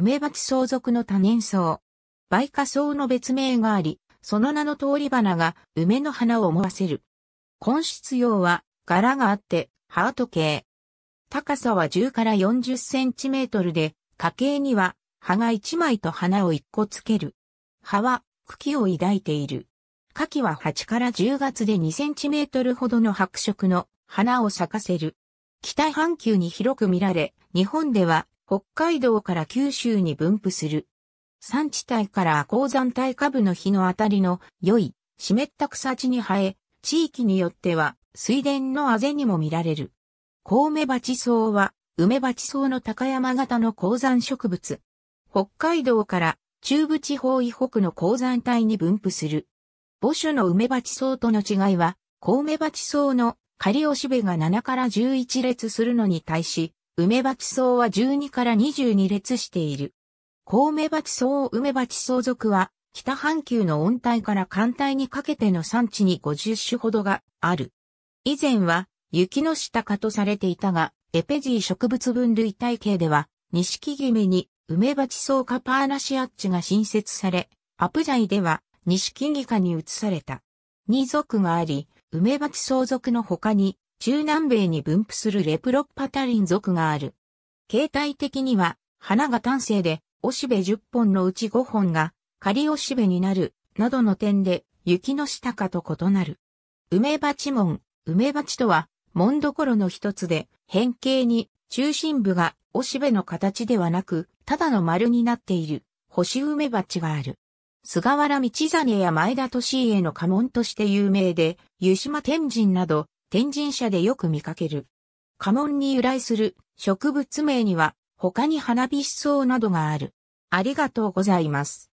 梅鉢相続の多年草。梅花草の別名があり、その名の通り花が梅の花を思わせる。根室用は柄があってハート系。高さは10から40センチメートルで、花形には葉が1枚と花を1個つける。葉は茎を抱いている。花期は8から10月で2センチメートルほどの白色の花を咲かせる。北半球に広く見られ、日本では北海道から九州に分布する。山地帯から鉱山帯下部の日の当たりの良い湿った草地に生え、地域によっては水田のあぜにも見られる。コウメバチソウは梅バチソウの高山型の鉱山植物。北海道から中部地方以北の鉱山帯に分布する。母種の梅バチソウとの違いは、コウメバチソウの仮おしべが7から11列するのに対し、梅鉢草は12から22列している。高梅鉢草梅鉢草属は、北半球の温帯から寒帯にかけての産地に50種ほどがある。以前は、雪の下かとされていたが、エペジー植物分類体系では、錦姫に梅鉢草カパーナシアッチが新設され、アプジャイでは錦木科に移された。二属があり、梅鉢草属の他に中南米に分布するレプロッパタリン属がある。形態的には、花が単性で、おしべ10本のうち5本が、仮おしべになる、などの点で、雪の下かと異なる。梅鉢門、梅鉢とは、門どころの一つで、変形に、中心部が、おしべの形ではなく、ただの丸になっている、星梅鉢がある。菅原道真や前田利家の家紋として有名で、湯島天神など、天神社でよく見かける。家紋に由来する植物名には他に花火思想などがある。ありがとうございます。